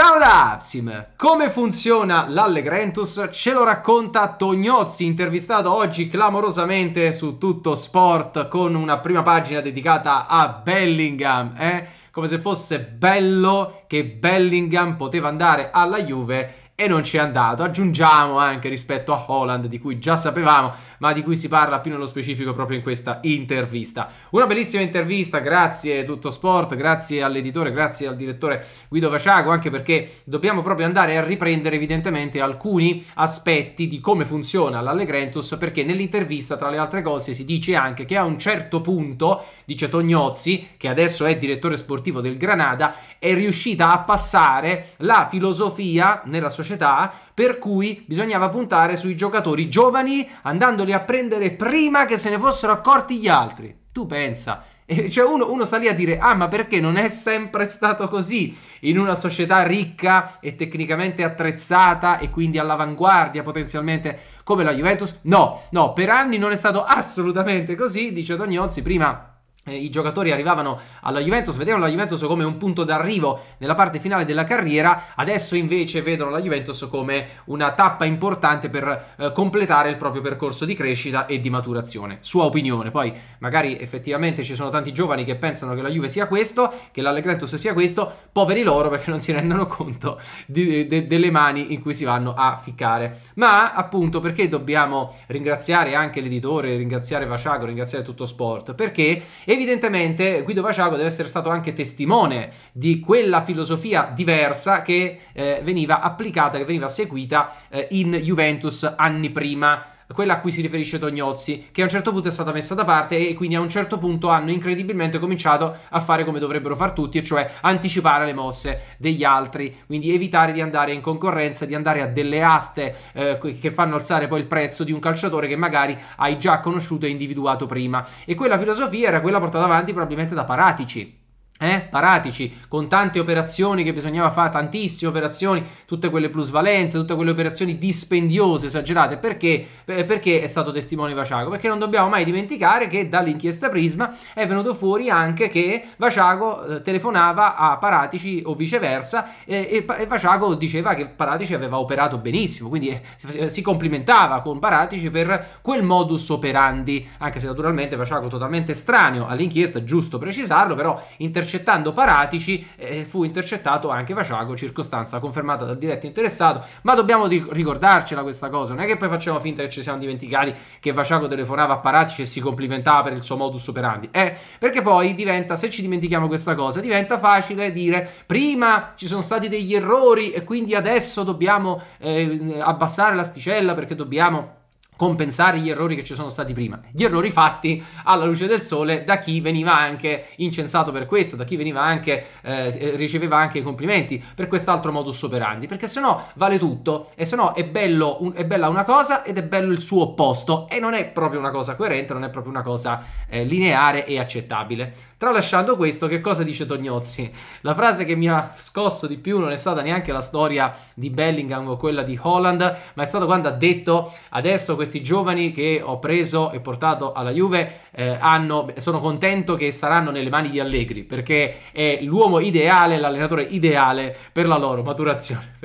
Ciao da Apsim! Come funziona l'Allegrentus? Ce lo racconta Tognozzi, intervistato oggi clamorosamente su Tutto Sport con una prima pagina dedicata a Bellingham, eh? come se fosse bello che Bellingham poteva andare alla Juve e non ci è andato. Aggiungiamo anche rispetto a Holland, di cui già sapevamo, ma di cui si parla più nello specifico proprio in questa intervista. Una bellissima intervista, grazie Tutto Sport, grazie all'editore, grazie al direttore Guido Vaciago, anche perché dobbiamo proprio andare a riprendere evidentemente alcuni aspetti di come funziona l'Allegrentus, perché nell'intervista tra le altre cose si dice anche che a un certo punto, dice Tognozzi, che adesso è direttore sportivo del Granada, è riuscita a passare la filosofia nella società per cui bisognava puntare sui giocatori giovani andandoli a prendere prima che se ne fossero accorti gli altri. Tu pensa, cioè uno, uno, sta lì a dire, ah ma perché non è sempre stato così? In una società ricca e tecnicamente attrezzata e quindi all'avanguardia potenzialmente come la Juventus? No, no, per anni non è stato assolutamente così, dice Tognozzi prima eh, i giocatori arrivavano alla Juventus, vedevano la Juventus come un punto d'arrivo nella parte finale della carriera, adesso invece vedono la Juventus come una tappa importante per eh, completare il proprio percorso di crescita e di maturazione. Sua opinione, poi magari effettivamente ci sono tanti giovani che pensano che la Juve sia questo, che l'Allegrentus sia questo, poveri loro perché non si rendono conto di, de, delle mani in cui si vanno a ficcare. Ma appunto perché dobbiamo ringraziare anche l'editore, ringraziare Vaciago, ringraziare tutto sport? Perché... È Evidentemente Guido Vaciago deve essere stato anche testimone di quella filosofia diversa che eh, veniva applicata, che veniva seguita eh, in Juventus anni prima quella a cui si riferisce Tognozzi, che a un certo punto è stata messa da parte e quindi a un certo punto hanno incredibilmente cominciato a fare come dovrebbero far tutti, e cioè anticipare le mosse degli altri, quindi evitare di andare in concorrenza, di andare a delle aste eh, che fanno alzare poi il prezzo di un calciatore che magari hai già conosciuto e individuato prima. E quella filosofia era quella portata avanti probabilmente da Paratici eh, paratici, con tante operazioni che bisognava fare, tantissime operazioni, tutte quelle plusvalenze, tutte quelle operazioni dispendiose, esagerate. Perché? Eh, perché è stato testimone Vaciago? Perché non dobbiamo mai dimenticare che dall'inchiesta Prisma è venuto fuori anche che Vaciago eh, telefonava a Paratici o viceversa eh, e, e, Vaciago diceva che Paratici aveva operato benissimo, quindi eh, si complimentava con Paratici per quel modus operandi, anche se naturalmente Vaciago totalmente strano all'inchiesta, giusto precisarlo, però intercettava intercettando Paratici eh, fu intercettato anche Vaciago, circostanza confermata dal diretto interessato, ma dobbiamo ricordarcela questa cosa, non è che poi facciamo finta che ci siamo dimenticati che Vaciago telefonava a Paratici e si complimentava per il suo modus operandi, eh, perché poi diventa, se ci dimentichiamo questa cosa, diventa facile dire prima ci sono stati degli errori e quindi adesso dobbiamo eh, abbassare l'asticella perché dobbiamo compensare gli errori che ci sono stati prima, gli errori fatti alla luce del sole da chi veniva anche incensato per questo, da chi veniva anche eh, eh riceveva anche i complimenti per quest'altro modus operandi, perché se no vale tutto e se no è, un, è, bella una cosa ed è bello il suo opposto e non è proprio una cosa coerente, non è proprio una cosa eh, lineare e accettabile. Tralasciando questo, che cosa dice Tognozzi? La frase che mi ha scosso di più non è stata neanche la storia di Bellingham o quella di Holland, ma è stato quando ha detto adesso questo questi giovani che ho preso e portato alla Juve eh, hanno, sono contento che saranno nelle mani di Allegri perché è l'uomo ideale, l'allenatore ideale per la loro maturazione.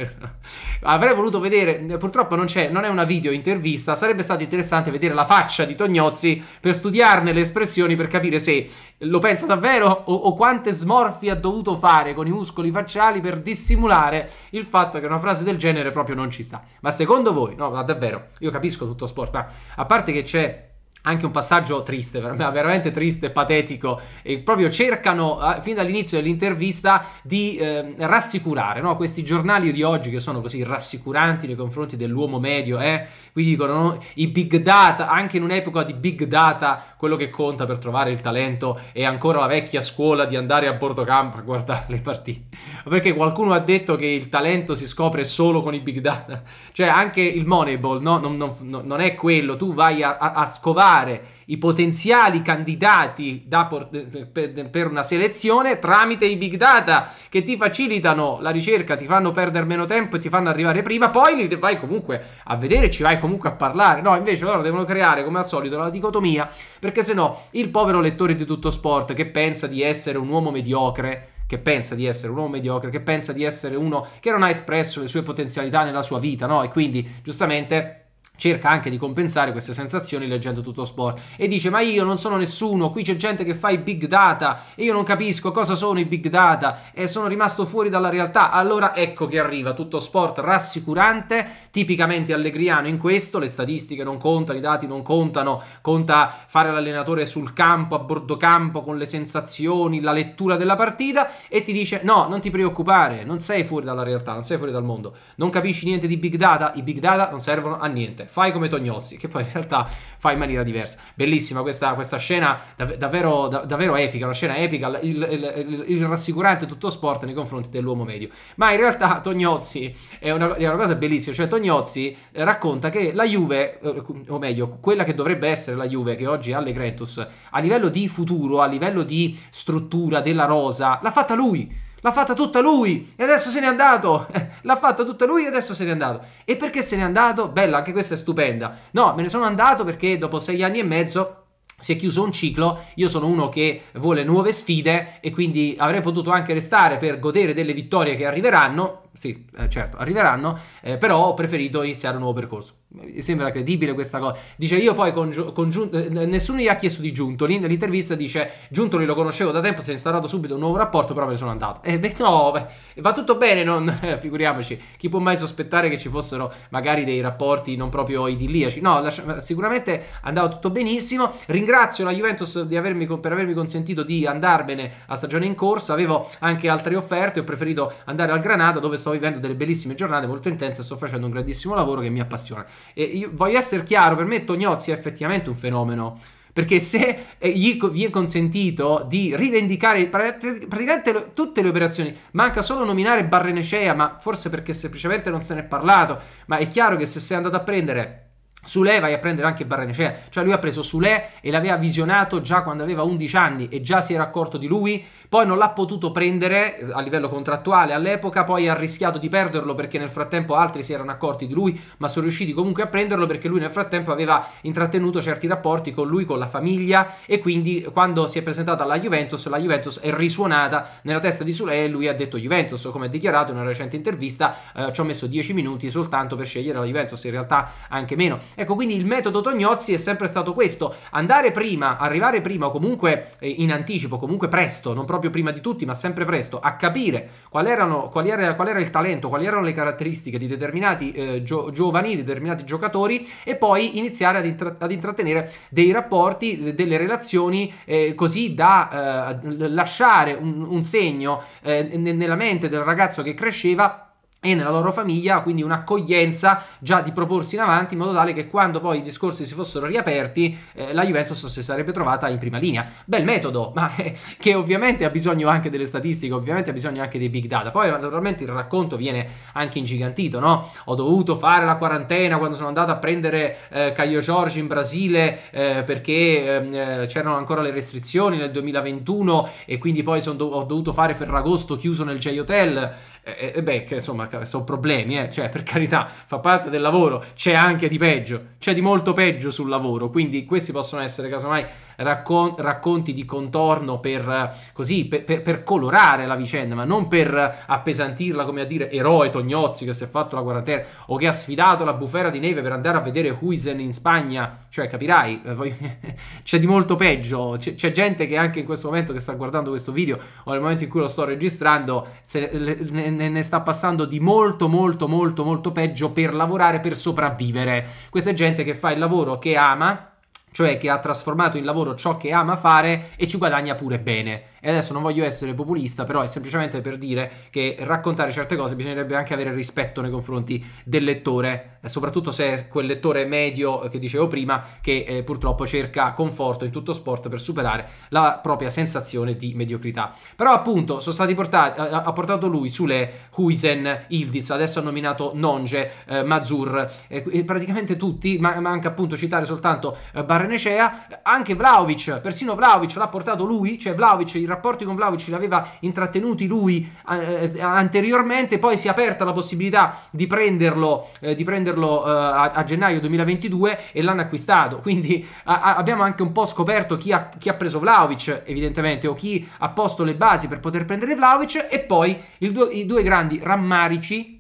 Avrei voluto vedere, purtroppo non, c'è, non è una video intervista, sarebbe stato interessante vedere la faccia di Tognozzi per studiarne le espressioni per capire se lo pensa davvero o, o quante smorfie ha dovuto fare con i muscoli facciali per dissimulare il fatto che una frase del genere proprio non ci sta. Ma secondo voi, no, ma davvero, io capisco tutto sport, ma a parte che c'è anche un passaggio triste veramente triste, patetico, e proprio cercano eh, fin dall'inizio dell'intervista di eh, rassicurare, no? questi giornali di oggi che sono così rassicuranti nei confronti dell'uomo medio, eh? quindi dicono no? i big data, anche in un'epoca di big data, quello che conta per trovare il talento è ancora la vecchia scuola di andare a bordo campo a guardare le partite, perché qualcuno ha detto che il talento si scopre solo con i big data, cioè anche il Moneyball no? non, non, non, è quello, tu vai a, a scovare valutare i potenziali candidati por- per, per una selezione tramite i big data che ti facilitano la ricerca, ti fanno perdere meno tempo e ti fanno arrivare prima, poi li vai comunque a vedere, ci vai comunque a parlare. No, invece loro devono creare come al solito la dicotomia, perché se no il povero lettore di tutto sport che pensa di essere un uomo mediocre che pensa di essere un uomo mediocre, che pensa di essere uno che non ha espresso le sue potenzialità nella sua vita, no? E quindi, giustamente, cerca anche di compensare queste sensazioni leggendo tutto sport e dice ma io non sono nessuno qui c'è gente che fa i big data e io non capisco cosa sono i big data e sono rimasto fuori dalla realtà allora ecco che arriva tutto sport rassicurante tipicamente allegriano in questo le statistiche non contano i dati non contano conta fare l'allenatore sul campo a bordo campo con le sensazioni la lettura della partita e ti dice no non ti preoccupare non sei fuori dalla realtà non sei fuori dal mondo non capisci niente di big data i big data non servono a niente niente, fai come Tognozzi, che poi in realtà fa in maniera diversa. Bellissima questa, questa scena, dav- davvero, dav- davvero, epica, una scena epica, il, il, il, il, rassicurante tutto sport nei confronti dell'uomo medio. Ma in realtà Tognozzi è una, è una cosa bellissima, cioè Tognozzi eh, racconta che la Juve, eh, o meglio, quella che dovrebbe essere la Juve, che oggi ha Allegretus, a livello di futuro, a livello di struttura della rosa, l'ha fatta lui. L'ha fatta tutta lui e adesso se n'è andato. L'ha fatta tutta lui e adesso se n'è andato. E perché se n'è andato? Bella, anche questa è stupenda. No, me ne sono andato perché dopo sei anni e mezzo si è chiuso un ciclo, io sono uno che vuole nuove sfide e quindi avrei potuto anche restare per godere delle vittorie che arriveranno, sì, eh, certo, arriveranno, eh, però ho preferito iniziare un nuovo percorso. Mi sembra credibile questa cosa. Dice io poi con, con Giuntoli, eh, nessuno gli ha chiesto di Giuntoli, nell'intervista dice Giuntoli lo conoscevo da tempo, si è instaurato subito un nuovo rapporto, però me ne sono andato. E eh, beh, no, va tutto bene, non, eh, figuriamoci, chi può mai sospettare che ci fossero magari dei rapporti non proprio idilliaci? No, lascia, sicuramente andava tutto benissimo. Ringrazio la Juventus avermi, per avermi consentito di andarmene a stagione in corso, avevo anche altre offerte, ho preferito andare al Granada dove sono sto vivendo delle bellissime giornate molto intense e sto facendo un grandissimo lavoro che mi appassiona. E io voglio essere chiaro, per me Tognozzi è effettivamente un fenomeno. Perché se eh, gli è consentito di rivendicare praticamente tutte le operazioni, manca solo nominare Barrenecea, ma forse perché semplicemente non se n'è parlato, ma è chiaro che se sei andato a prendere Sule vai a prendere anche Barrenechea, cioè, cioè lui ha preso Sule e l'aveva visionato già quando aveva 11 anni e già si era accorto di lui, poi non l'ha potuto prendere eh, a livello contrattuale all'epoca, poi ha rischiato di perderlo perché nel frattempo altri si erano accorti di lui, ma sono riusciti comunque a prenderlo perché lui nel frattempo aveva intrattenuto certi rapporti con lui, con la famiglia e quindi quando si è presentata alla Juventus, la Juventus è risuonata nella testa di Sule e lui ha detto Juventus, come ha dichiarato in una recente intervista, eh, ci ho messo 10 minuti soltanto per scegliere la Juventus, in realtà anche meno. Ecco, quindi il metodo Tognozzi è sempre stato questo, andare prima, arrivare prima o comunque eh, in anticipo, comunque presto, non proprio prima di tutti, ma sempre presto, a capire qual, erano, qual, era, qual era, il talento, quali erano le caratteristiche di determinati eh, gio giovani, di determinati giocatori e poi iniziare ad, intra ad intrattenere dei rapporti, eh, delle relazioni eh, così da eh, lasciare un, un segno eh, nella mente del ragazzo che cresceva e nella loro famiglia, quindi un'accoglienza già di proporsi in avanti in modo tale che quando poi i discorsi si fossero riaperti eh, la Juventus si sarebbe trovata in prima linea. Bel metodo, ma eh, che ovviamente ha bisogno anche delle statistiche, ovviamente ha bisogno anche dei big data. Poi naturalmente il racconto viene anche ingigantito, no? Ho dovuto fare la quarantena quando sono andato a prendere eh, Caio Jorge in Brasile eh, perché ehm, eh, c'erano ancora le restrizioni nel 2021 e quindi poi do ho dovuto fare Ferragosto chiuso nel J-Hotel e, eh, e eh, beh, che, insomma, sono problemi, eh. cioè, per carità, fa parte del lavoro, c'è anche di peggio, c'è di molto peggio sul lavoro, quindi questi possono essere casomai raccon- racconti di contorno per, così, per, per, per, colorare la vicenda, ma non per appesantirla come a dire eroe Tognozzi che si è fatto la quarantena o che ha sfidato la bufera di neve per andare a vedere Huisen in Spagna. Cioè, capirai, eh, c'è di molto peggio. C'è, c'è, gente che anche in questo momento che sta guardando questo video o nel momento in cui lo sto registrando se, ne, ne, ne sta passando di molto, molto, molto, molto peggio per lavorare, per sopravvivere. Questa è gente che fa il lavoro che ama cioè che ha trasformato in lavoro ciò che ama fare e ci guadagna pure bene. E adesso non voglio essere populista, però è semplicemente per dire che raccontare certe cose bisognerebbe anche avere rispetto nei confronti del lettore, eh, soprattutto se è quel lettore medio eh, che dicevo prima, che eh, purtroppo cerca conforto in tutto sport per superare la propria sensazione di mediocrità. Però appunto sono stati portati, ha, portato lui sulle Huisen, Ildiz, adesso ha nominato Nonge, eh, Mazur, eh, eh praticamente tutti, ma, manca appunto citare soltanto eh, Barrenecea, anche Vlaovic, persino Vlaovic l'ha portato lui, cioè Vlaovic il rapporti con Vlaovic li aveva intrattenuti lui eh, eh, anteriormente, poi si è aperta la possibilità di prenderlo, eh, di prenderlo eh, a, a, gennaio 2022 e l'hanno acquistato, quindi a, abbiamo anche un po' scoperto chi ha, chi ha preso Vlaovic evidentemente o chi ha posto le basi per poter prendere Vlaovic e poi du i due grandi rammarici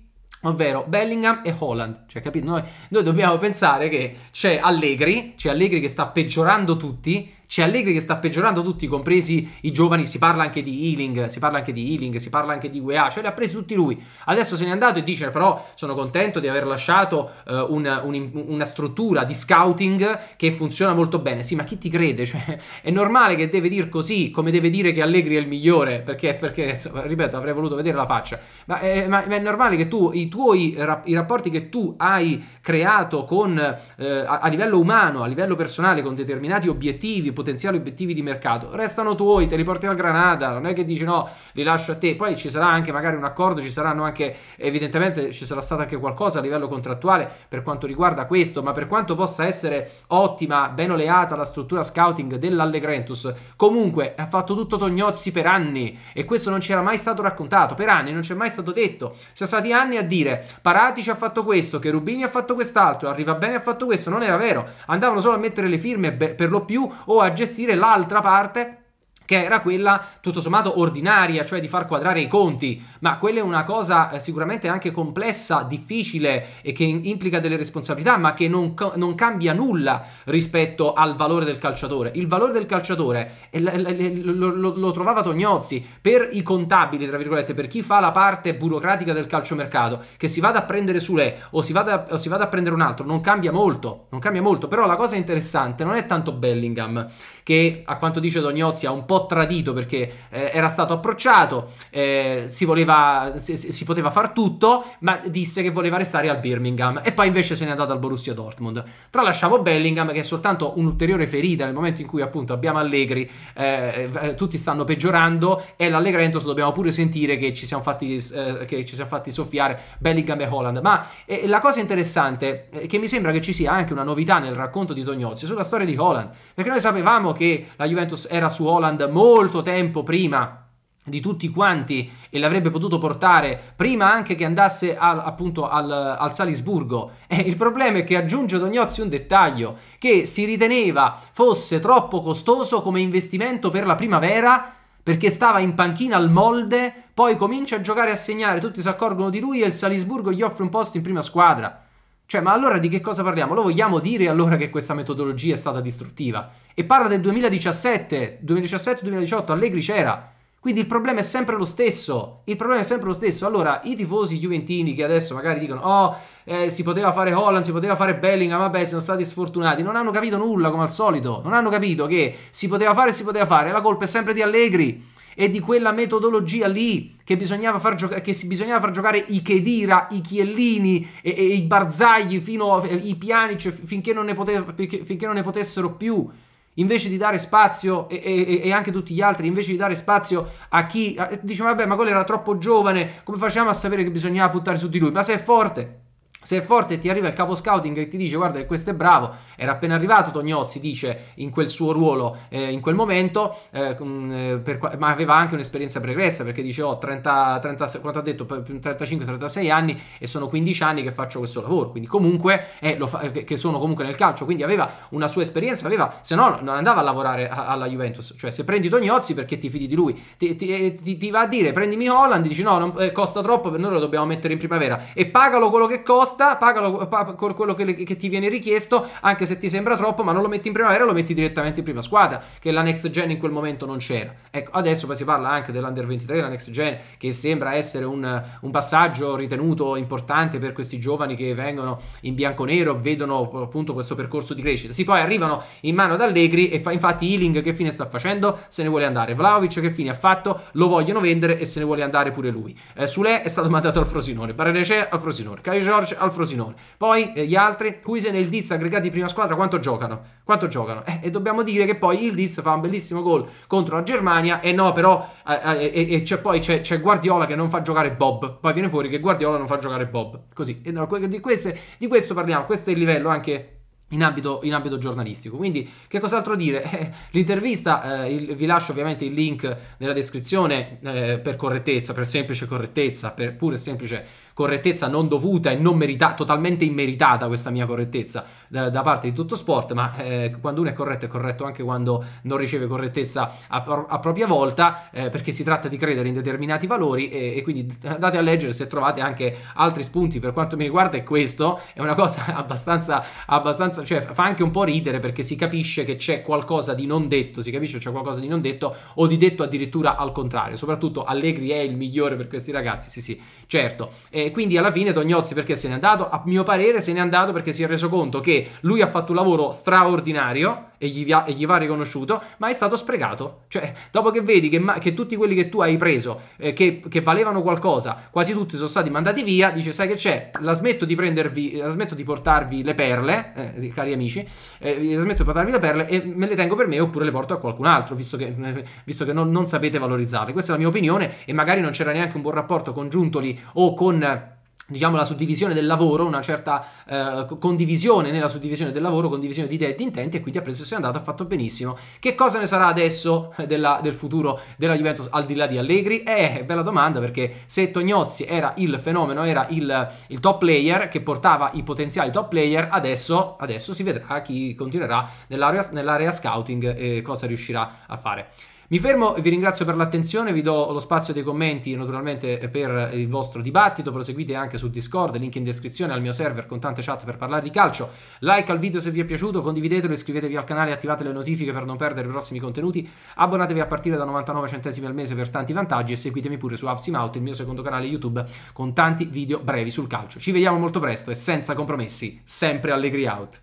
ovvero Bellingham e Holland. Cioè, capito? Noi, noi dobbiamo pensare che c'è Allegri, c'è Allegri che sta peggiorando tutti, c'è Allegri che sta peggiorando tutti, compresi i giovani. Si parla anche di Healing, si parla anche di Healing, si parla anche di UEA, cioè li ha presi tutti lui. Adesso se n'è andato e dice: Però sono contento di aver lasciato eh, un, un, una struttura di scouting che funziona molto bene. Sì, ma chi ti crede? Cioè, è normale che deve dire così, come deve dire che Allegri è il migliore, perché, perché ripeto, avrei voluto vedere la faccia. Ma, eh, ma, ma è normale che tu, i tuoi i rapporti che tu hai creato con, eh, a, a livello umano, a livello personale, con determinati obiettivi, potenziali obiettivi di mercato restano tuoi, te li porti al Granada, non è che dici no, li lascio a te, poi ci sarà anche magari un accordo, ci saranno anche evidentemente ci sarà stato anche qualcosa a livello contrattuale per quanto riguarda questo, ma per quanto possa essere ottima, ben oleata la struttura scouting dell'Allegrentus, comunque ha fatto tutto Tognozzi per anni e questo non c'era mai stato raccontato, per anni non c'è mai stato detto, siamo stati anni a dire Paratici ha fatto questo, che Rubini ha fatto quest'altro, arriva bene ha fatto questo, non era vero, andavano solo a mettere le firme per lo più o a gestire l'altra parte che era quella tutto sommato ordinaria, cioè di far quadrare i conti, ma quella è una cosa eh, sicuramente anche complessa, difficile e che implica delle responsabilità, ma che non, non, cambia nulla rispetto al valore del calciatore. Il valore del calciatore lo, lo, lo trovava Tognozzi per i contabili, tra virgolette, per chi fa la parte burocratica del calciomercato, che si vada a prendere Sule o si vada, o si vada a prendere un altro, non cambia molto, non cambia molto, però la cosa interessante non è tanto Bellingham, che a quanto dice Dognozzi ha un po' tradito perché eh, era stato approcciato, eh, si, voleva, si, si, poteva far tutto, ma disse che voleva restare al Birmingham e poi invece se n'è andato al Borussia Dortmund. Tralasciamo Bellingham che è soltanto un'ulteriore ferita nel momento in cui appunto abbiamo Allegri, eh, eh tutti stanno peggiorando e l'Allegrentos dobbiamo pure sentire che ci siamo fatti, eh, che ci siamo fatti soffiare Bellingham e Holland. Ma eh, la cosa interessante è che mi sembra che ci sia anche una novità nel racconto di Dognozzi sulla storia di Holland, perché noi sapevamo che la Juventus era su Holland molto tempo prima di tutti quanti e l'avrebbe potuto portare prima anche che andasse al, appunto al, al Salisburgo. Eh, il problema è che aggiunge Dognozzi un dettaglio che si riteneva fosse troppo costoso come investimento per la primavera perché stava in panchina al molde, poi comincia a giocare a segnare, tutti si accorgono di lui e il Salisburgo gli offre un posto in prima squadra. Cioè, ma allora di che cosa parliamo? Lo vogliamo dire allora che questa metodologia è stata distruttiva? E parla del 2017, 2017-2018, Allegri c'era. Quindi il problema è sempre lo stesso. Il problema è sempre lo stesso. Allora, i tifosi Juventini che adesso magari dicono: Oh, eh, si poteva fare Holland, si poteva fare Bellingham, vabbè, sono stati sfortunati. Non hanno capito nulla, come al solito. Non hanno capito che si poteva fare e si poteva fare. La colpa è sempre di Allegri e di quella metodologia lì che bisognava far, gioca- che bisognava far giocare i Chedira, i Chiellini e, e i Barzagli, fino a, i Pianic, finché pote- finché non ne potessero più invece di dare spazio e, e, e, anche tutti gli altri, invece di dare spazio a chi a, dice vabbè ma quello era troppo giovane, come facciamo a sapere che bisognava puntare su di lui? Ma se è forte, se è forte e ti arriva il capo scouting e ti dice guarda che questo è bravo, era appena arrivato Tognozzi, dice in quel suo ruolo eh, in quel momento, eh, eh per, ma aveva anche un'esperienza pregressa perché dice ho oh, 30, 30 35-36 anni e sono 15 anni che faccio questo lavoro, quindi comunque eh, fa, eh, che sono comunque nel calcio, quindi aveva una sua esperienza, aveva, se no non andava a lavorare a, alla Juventus, cioè se prendi Tognozzi perché ti fidi di lui, ti, ti, eh, ti, ti va a dire prendimi Holland, dici no, non, costa troppo, per noi lo dobbiamo mettere in primavera e pagalo quello che costa costa, pagalo pa- quello che, che, ti viene richiesto, anche se ti sembra troppo, ma non lo metti in primavera, lo metti direttamente in prima squadra, che la next gen in quel momento non c'era. Ecco, adesso poi si parla anche dell'Under 23, la next gen, che sembra essere un, un passaggio ritenuto importante per questi giovani che vengono in bianco-nero, vedono appunto questo percorso di crescita. Si poi arrivano in mano ad Allegri e fa, infatti Healing che fine sta facendo? Se ne vuole andare. Vlaovic che fine ha fatto? Lo vogliono vendere e se ne vuole andare pure lui. Eh, Sule è stato mandato al Frosinone, Barrece al Frosinone, Kai George al Frosinone. Poi eh, gli altri, Huisen e il Diz aggregati in prima squadra, quanto giocano? Quanto giocano? Eh, e dobbiamo dire che poi il Diz fa un bellissimo gol contro la Germania e no, però eh, eh, e c'è poi c'è, c'è, Guardiola che non fa giocare Bob. Poi viene fuori che Guardiola non fa giocare Bob. Così. E no, di, queste, di questo parliamo, questo è il livello anche in ambito, in ambito, giornalistico. Quindi, che cos'altro dire? Eh, l'intervista, eh, il, vi lascio ovviamente il link nella descrizione eh, per correttezza, per semplice correttezza, per pure semplice correttezza non dovuta e non meritata, totalmente immeritata questa mia correttezza da, da parte di tutto sport, ma eh, quando uno è corretto è corretto anche quando non riceve correttezza a, a propria volta, eh, perché si tratta di credere in determinati valori e, e, quindi andate a leggere se trovate anche altri spunti per quanto mi riguarda e questo è una cosa abbastanza, abbastanza, cioè fa anche un po' ridere perché si capisce che c'è qualcosa di non detto, si capisce che c'è qualcosa di non detto o di detto addirittura al contrario, soprattutto Allegri è il migliore per questi ragazzi, sì sì, certo. E, quindi alla fine Tognozzi perché se n'è andato? A mio parere se n'è andato perché si è reso conto che lui ha fatto un lavoro straordinario e gli, via, e gli, va riconosciuto, ma è stato sprecato. Cioè, dopo che vedi che, ma, che tutti quelli che tu hai preso, eh, che, che, valevano qualcosa, quasi tutti sono stati mandati via, dice, sai che c'è, la smetto di prendervi, la smetto di portarvi le perle, eh, cari amici, eh, la smetto di portarvi le perle e me le tengo per me oppure le porto a qualcun altro, visto che, eh, visto che non, non sapete valorizzarle. Questa è la mia opinione e magari non c'era neanche un buon rapporto con Giuntoli o con diciamo la suddivisione del lavoro, una certa eh, condivisione nella suddivisione del lavoro, condivisione di idee e di intenti e quindi ha preso e se è andato, ha fatto benissimo. Che cosa ne sarà adesso eh, della, del futuro della Juventus al di là di Allegri? Eh, bella domanda perché se Tognozzi era il fenomeno, era il, il top player che portava i potenziali top player, adesso, adesso si vedrà chi continuerà nell'area, nell'area scouting e eh, cosa riuscirà a fare. Mi fermo, vi ringrazio per l'attenzione, vi do lo spazio dei commenti naturalmente eh, per il vostro dibattito, proseguite anche su Discord, link in descrizione al mio server con tante chat per parlare di calcio, like al video se vi è piaciuto, condividetelo, iscrivetevi al canale, attivate le notifiche per non perdere i prossimi contenuti, abbonatevi a partire da 99 centesimi al mese per tanti vantaggi e seguitemi pure su Upsimout, il mio secondo canale YouTube con tanti video brevi sul calcio. Ci vediamo molto presto e senza compromessi, sempre Allegri Out.